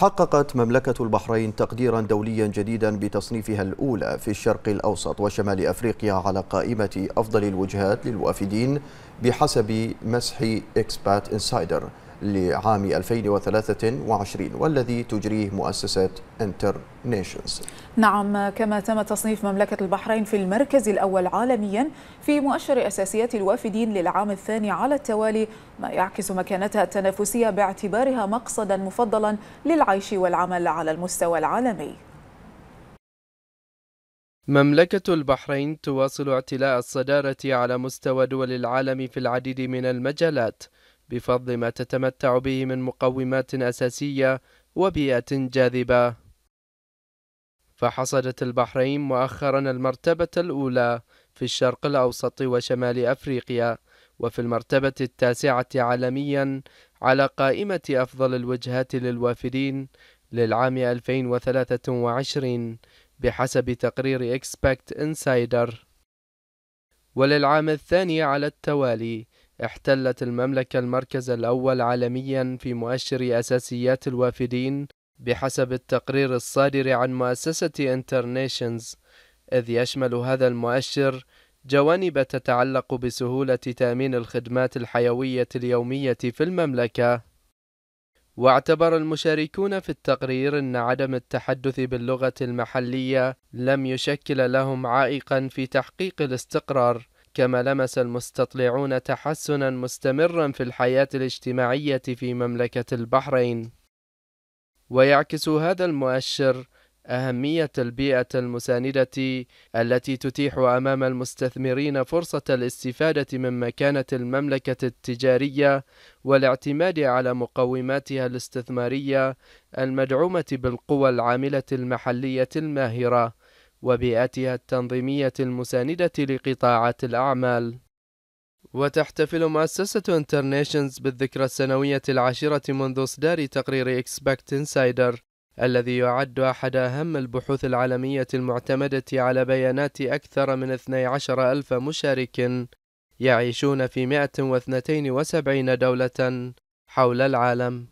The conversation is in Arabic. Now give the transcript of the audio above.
حققت مملكة البحرين تقديرا دوليا جديدا بتصنيفها الأولى في الشرق الأوسط وشمال أفريقيا على قائمة أفضل الوجهات للوافدين بحسب مسح إكسبات إنسايدر لعام 2023 والذي تجريه مؤسسة انتر نيشنز نعم كما تم تصنيف مملكة البحرين في المركز الأول عالميا في مؤشر أساسيات الوافدين للعام الثاني على التوالي ما يعكس مكانتها التنافسية باعتبارها مقصدا مفضلا للعيش والعمل على المستوى العالمي مملكة البحرين تواصل اعتلاء الصدارة على مستوى دول العالم في العديد من المجالات بفضل ما تتمتع به من مقومات أساسية وبيئة جاذبة فحصدت البحرين مؤخرا المرتبة الأولى في الشرق الأوسط وشمال أفريقيا وفي المرتبة التاسعة عالميا على قائمة أفضل الوجهات للوافدين للعام 2023 بحسب تقرير إكسبكت إنسايدر وللعام الثاني على التوالي احتلت المملكة المركز الأول عالميا في مؤشر أساسيات الوافدين بحسب التقرير الصادر عن مؤسسة انترنيشنز إذ يشمل هذا المؤشر جوانب تتعلق بسهولة تأمين الخدمات الحيوية اليومية في المملكة واعتبر المشاركون في التقرير أن عدم التحدث باللغة المحلية لم يشكل لهم عائقا في تحقيق الاستقرار كما لمس المستطلعون تحسنا مستمرا في الحياة الاجتماعية في مملكة البحرين ويعكس هذا المؤشر أهمية البيئة المساندة التي تتيح أمام المستثمرين فرصة الاستفادة من مكانة المملكة التجارية والاعتماد على مقوماتها الاستثمارية المدعومة بالقوى العاملة المحلية الماهرة وبيئتها التنظيمية المساندة لقطاعات الأعمال وتحتفل مؤسسة انترنيشنز بالذكرى السنوية العاشرة منذ إصدار تقرير إكسبكت إنسايدر الذي يعد أحد أهم البحوث العالمية المعتمدة على بيانات أكثر من 12 ألف مشارك يعيشون في 172 دولة حول العالم